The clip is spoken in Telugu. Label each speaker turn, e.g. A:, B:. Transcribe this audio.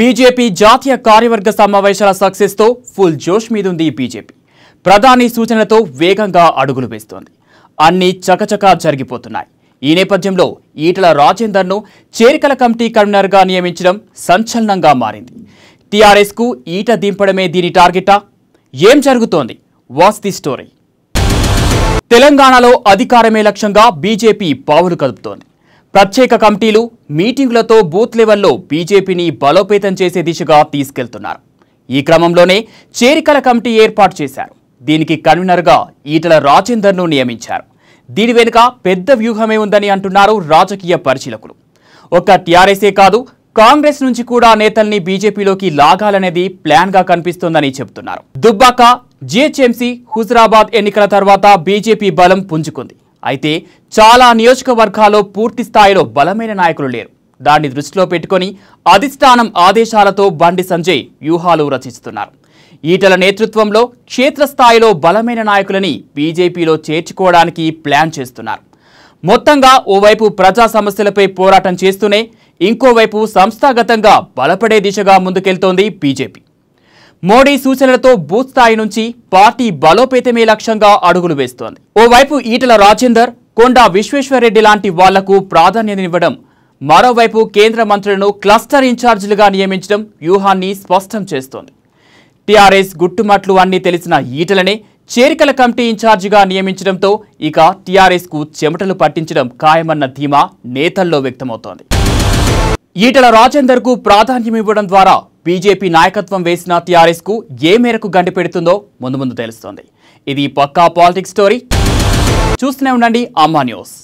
A: బీజేపీ జాతీయ కార్యవర్గ సమావేశాల సక్సెస్తో ఫుల్ జోష్ మీదుంది బీజేపీ ప్రధాని సూచనలతో వేగంగా అడుగులు వేస్తోంది అన్ని చకచకా జరిగిపోతున్నాయి ఈ నేపథ్యంలో ఈటల రాజేందర్ను చేరికల కమిటీ కన్వీనర్గా నియమించడం సంచలనంగా మారింది టీఆర్ఎస్కు ఈట దింపడమే దీని టార్గెటా ఏం జరుగుతోంది వాస్ ది స్టోరీ తెలంగాణలో అధికారమే లక్ష్యంగా బీజేపీ పావులు కదుపుతోంది ప్రత్యేక కమిటీలు మీటింగులతో బూత్ లెవెల్లో బీజేపీని బలోపేతం చేసే దిశగా తీసుకెళ్తున్నారు ఈ క్రమంలోనే చేరికల కమిటీ ఏర్పాటు చేశారు దీనికి కన్వీనర్గా ఈటల రాజేందర్ను నియమించారు దీని వెనుక పెద్ద వ్యూహమే ఉందని అంటున్నారు రాజకీయ పరిశీలకులు ఒక్క టీఆర్ఎస్ఏ కాదు కాంగ్రెస్ నుంచి కూడా నేతల్ని బీజేపీలోకి లాగాలనేది ప్లాన్గా కనిపిస్తోందని చెబుతున్నారు దుబ్బాక జీహెచ్ఎంసీ హుజరాబాద్ ఎన్నికల తర్వాత బీజేపీ బలం పుంజుకుంది అయితే చాలా నియోజకవర్గాల్లో పూర్తి స్థాయిలో బలమైన నాయకులు లేరు దాన్ని దృష్టిలో పెట్టుకొని అధిష్టానం ఆదేశాలతో బండి సంజయ్ వ్యూహాలు రచిస్తున్నారు ఈటల నేతృత్వంలో క్షేత్రస్థాయిలో బలమైన నాయకులని బీజేపీలో చేర్చుకోవడానికి ప్లాన్ చేస్తున్నారు మొత్తంగా ఓవైపు ప్రజా సమస్యలపై పోరాటం చేస్తూనే ఇంకోవైపు సంస్థాగతంగా బలపడే దిశగా ముందుకెళ్తోంది బీజేపీ మోడీ సూచనలతో బూత్ స్థాయి నుంచి పార్టీ బలోపేతమే లక్ష్యంగా అడుగులు వేస్తోంది ఓవైపు ఈటల రాజేందర్ కొండా విశ్వేశ్వరరెడ్డి లాంటి వాళ్లకు ప్రాధాన్యతనివ్వడం మరోవైపు కేంద్ర మంత్రులను క్లస్టర్ ఇన్ఛార్జీలుగా నియమించడం వ్యూహాన్ని స్పష్టం చేస్తోంది టీఆర్ఎస్ గుట్టుమట్లు అన్నీ తెలిసిన ఈటలనే చేరికల కమిటీ ఇన్ఛార్జిగా నియమించడంతో ఇక టీఆర్ఎస్కు చెమటలు పట్టించడం ఖాయమన్న ధీమా నేతల్లో వ్యక్తమవుతోంది ఈటల రాజేందర్కు ప్రాధాన్యం ఇవ్వడం ద్వారా బీజేపీ నాయకత్వం వేసిన కు ఏ మేరకు గండి పెడుతుందో ముందు ముందు తెలుస్తోంది ఇది పక్కా పాలిటిక్స్ స్టోరీ చూస్తూనే ఉండండి అమ్మా న్యూస్